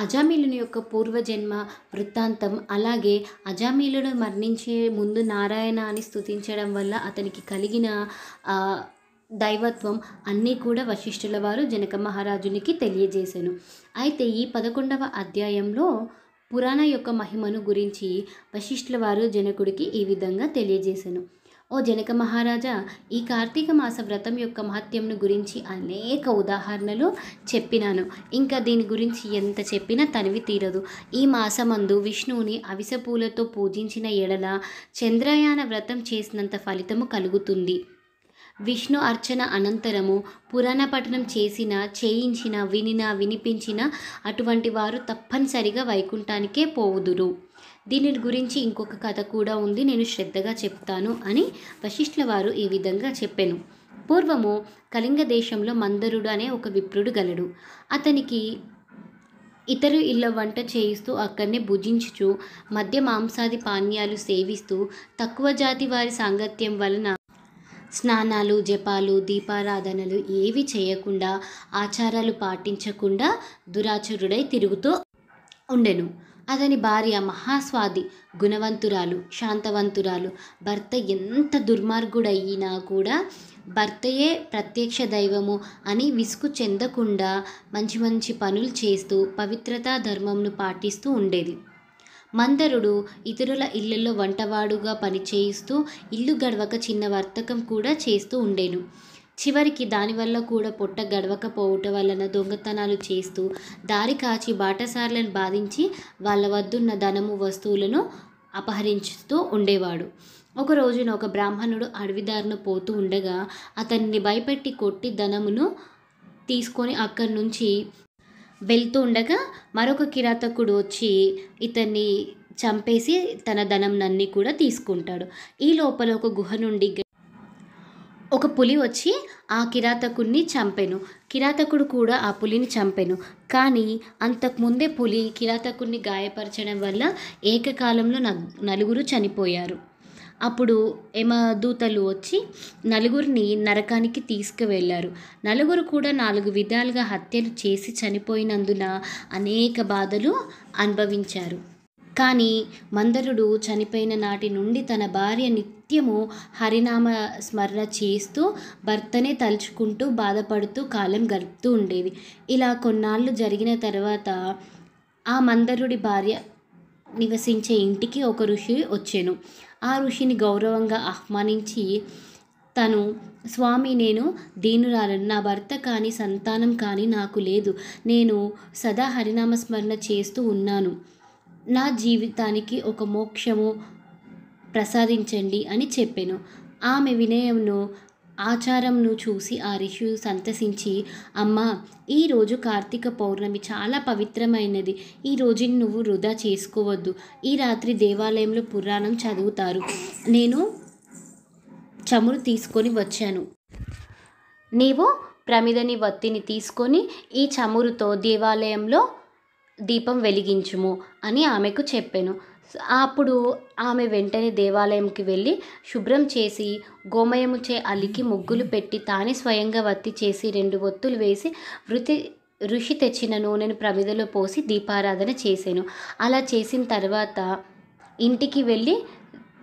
అజామీలుని యొక్క పూర్వజన్మ వృత్తాంతం అలాగే అజామీలను మరణించే ముందు నారాయణ అని స్థుతించడం వల్ల అతనికి కలిగిన దైవత్వం అన్నీ కూడా వశిష్ఠుల వారు జనక మహారాజునికి తెలియజేశాను అయితే ఈ పదకొండవ అధ్యాయంలో పురాణ యొక్క మహిమను గురించి వశిష్ఠుల వారు జనకుడికి ఈ విధంగా తెలియజేశాను ఓ జనక మహారాజా ఈ కార్తీక మాస వ్రతం యొక్క మహత్యంను గురించి అనేక ఉదాహరణలు చెప్పినాను ఇంకా దీని గురించి ఎంత చెప్పినా తనివి తీరదు ఈ మాసమందు విష్ణువుని అవిసపూలతో పూజించిన ఎడల చంద్రయాన వ్రతం చేసినంత ఫలితము కలుగుతుంది విష్ణు అర్చన అనంతరము పురాణ పఠనం చేసిన చేయించిన వినిన వినిపించిన అటువంటి వారు తప్పనిసరిగా వైకుంఠానికే పోవుదురు దీని గురించి ఇంకొక కథ కూడా ఉంది నేను శ్రద్ధగా చెప్తాను అని వశిష్ఠుల వారు ఈ విధంగా చెప్పాను పూర్వము కళింగ దేశంలో మందరుడు అనే ఒక విప్రుడు గలడు అతనికి ఇతరు ఇళ్ళ వంట చేయిస్తూ అక్కడనే భుజించుచు మద్య మాంసాది పానీయాలు సేవిస్తూ తక్కువ జాతి వారి సాంగత్యం వలన స్నానాలు జపాలు దీపారాధనలు ఏవి చేయకుండా ఆచారాలు పాటించకుండా దురాచరుడై తిరుగుతూ ఉండెను అతని భార్య మహాస్వాది గుణవంతురాలు శాంతవంతురాలు భర్త ఎంత దుర్మార్గుడయినా కూడా భర్తయే ప్రత్యక్ష దైవము అని విసుగు చెందకుండా మంచి మంచి పనులు చేస్తూ పవిత్రతా ధర్మంను పాటిస్తూ ఉండేది మందరుడు ఇతరుల ఇళ్లలో వంటవాడుగా పనిచేయిస్తూ ఇల్లు గడవక చిన్న వర్తకం కూడా చేస్తూ ఉండేను చివరికి దానివల్ల కూడా పొట్ట గడవకపోవటం వలన దొంగతనాలు చేస్తూ దారి కాచి బాటసార్లను బాధించి వాళ్ళ వద్దున్న ధనము వస్తువులను అపహరించుతూ ఉండేవాడు ఒక రోజున ఒక బ్రాహ్మణుడు అడవిదారిన పోతూ ఉండగా అతన్ని భయపెట్టి కొట్టి ధనమును తీసుకొని అక్కడి నుంచి వెళ్తూ ఉండగా మరొక కిరాతకుడు వచ్చి ఇతన్ని చంపేసి తన ధనం నన్ని కూడా తీసుకుంటాడు ఈ లోపల ఒక గుహ నుండి ఒక పులి వచ్చి ఆ కిరాతకుడిని చంపెను కిరాతకుడు కూడా ఆ పులిని చంపెను కానీ అంతకుముందే పులి కిరాతకుడిని గాయపరచడం వల్ల ఏకకాలంలో నలుగురు చనిపోయారు అప్పుడు యమదూతలు వచ్చి నలుగురిని నరకానికి తీసుకువెళ్ళారు నలుగురు కూడా నాలుగు విధాలుగా హత్యలు చేసి చనిపోయినందున అనేక బాధలు అనుభవించారు కానీ మందరుడు చనిపోయిన నాటి నుండి తన భార్య నిత్యము హరినామ స్మరణ చేస్తూ భర్తనే తలుచుకుంటూ బాధపడుతూ కాలం గడుపుతూ ఉండేది ఇలా కొన్నాళ్ళు జరిగిన తర్వాత ఆ మందరుడి భార్య నివసించే ఇంటికి ఒక ఋషి వచ్చాను ఆ ఋషిని గౌరవంగా ఆహ్వానించి తను స్వామి నేను దీనురాలను నా భర్త కానీ సంతానం కానీ నాకు లేదు నేను సదా హరినామస్మరణ చేస్తూ ఉన్నాను నా జీవితానికి ఒక మోక్షము ప్రసాదించండి అని చెప్పాను ఆమె వినయంను ఆచారంను చూసి ఆ ఋషి సంతసించి అమ్మా ఈరోజు కార్తీక పౌర్ణమి చాలా పవిత్రమైనది ఈ రోజుని నువ్వు వృధా చేసుకోవద్దు ఈ రాత్రి దేవాలయంలో పురాణం చదువుతారు నేను చమురు తీసుకొని వచ్చాను నీవు ప్రమిదని వత్తిని తీసుకొని ఈ చమురుతో దేవాలయంలో దీపం వెలిగించుము అని ఆమెకు చెప్పాను అప్పుడు ఆమె వెంటనే దేవాలయంకి వెళ్ళి శుభ్రం చేసి గోమయముచే అలికి ముగ్గులు పెట్టి తానే స్వయంగా వత్తి చేసి రెండు ఒత్తులు వేసి వృత్తి ఋషి తెచ్చిన నూనెను ప్రమిదలో పోసి దీపారాధన చేశాను అలా చేసిన తర్వాత ఇంటికి వెళ్ళి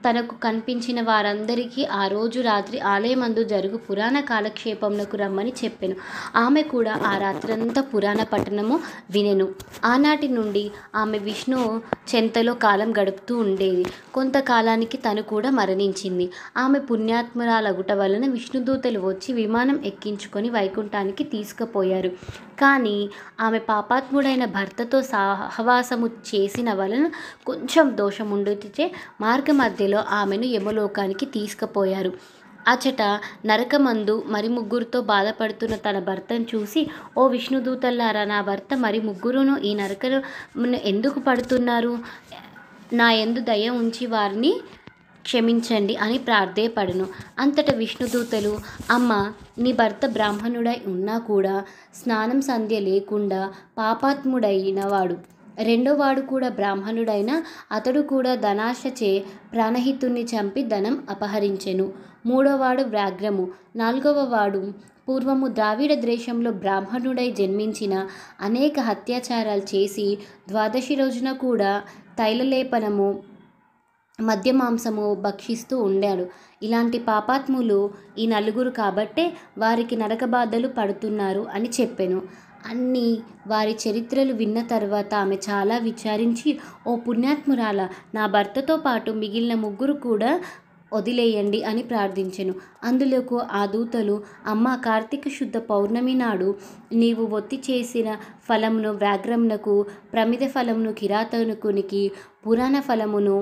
తనకు కనిపించిన వారందరికీ ఆ రోజు రాత్రి ఆలయమందు జరుగు పురాణ కాలక్షేపంలోకి రమ్మని చెప్పాను ఆమె కూడా ఆ రాత్రంతా పురాణ పట్టణము వినెను ఆనాటి నుండి ఆమె విష్ణు చెంతలో కాలం గడుపుతూ ఉండేది కొంతకాలానికి తను కూడా మరణించింది ఆమె పుణ్యాత్మరాలగుట వలన విష్ణుదూతలు వచ్చి విమానం ఎక్కించుకొని వైకుంఠానికి తీసుకుపోయారు కానీ ఆమె పాపాత్ముడైన భర్తతో సహవాసము చేసిన వలన కొంచెం దోషముండితే మార్గ మధ్య సమయంలో ఆమెను యమలోకానికి తీసుకుపోయారు అచట నరకమందు మరి ముగ్గురుతో బాధపడుతున్న తన భర్తను చూసి ఓ విష్ణుదూతల్లారా నా భర్త మరి ముగ్గురును ఈ నరకను ఎందుకు పడుతున్నారు నా ఎందు దయ ఉంచి వారిని క్షమించండి అని ప్రార్థేయపడను అంతట విష్ణుదూతలు అమ్మ నీ భర్త బ్రాహ్మణుడై ఉన్నా కూడా స్నానం సంధ్య లేకుండా పాపాత్ముడైనవాడు రెండోవాడు కూడా బ్రాహ్మణుడైన అతడు కూడా ధనాశచే ప్రాణహితుణ్ణి చంపి ధనం అపహరించెను మూడోవాడు వ్యాఘ్రము నాలుగవ వాడు పూర్వము ద్రావిడ దేశంలో బ్రాహ్మణుడై జన్మించిన అనేక అత్యాచారాలు చేసి ద్వాదశి రోజున కూడా తైలలేపనము మద్య మాంసము భక్షిస్తూ ఉండాడు ఇలాంటి పాపాత్ములు ఈ నలుగురు కాబట్టే వారికి నరక బాధలు పడుతున్నారు అని చెప్పాను అన్ని వారి చరిత్రలు విన్న తర్వాత ఆమె చాలా విచారించి ఓ పుణ్యాత్మురాల నా భర్తతో పాటు మిగిలిన ముగ్గురు కూడా వదిలేయండి అని ప్రార్థించెను అందులోకు ఆ దూతలు అమ్మ కార్తీక శుద్ధ పౌర్ణమి నాడు నీవు ఒత్తి చేసిన ఫలమును వ్యాఘ్రమునకు ప్రమిద ఫలమును కిరాతనుకునికి పురాణ ఫలమును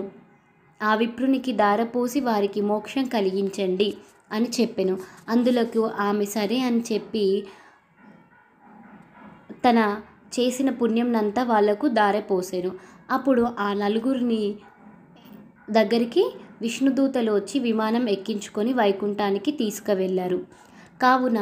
ఆ విప్రునికి దారపోసి వారికి మోక్షం కలిగించండి అని చెప్పెను అందులోకి ఆమె సరే అని చెప్పి తన చేసిన పుణ్యంనంతా వాళ్లకు దారపోసాను అప్పుడు ఆ నలుగురిని దగ్గరికి విష్ణుదూతలు వచ్చి విమానం ఎక్కించుకొని వైకుంఠానికి తీసుకువెళ్ళారు కావున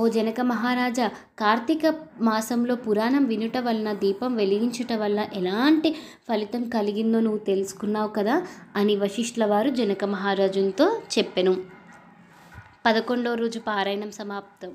ఓ జనక మహారాజా కార్తీక మాసంలో పురాణం వినుట వలన దీపం వెలిగించుట వలన ఎలాంటి ఫలితం కలిగిందో నువ్వు తెలుసుకున్నావు కదా అని వశిష్ఠుల వారు జనక మహారాజుతో చెప్పెను పదకొండో రోజు పారాయణం సమాప్తం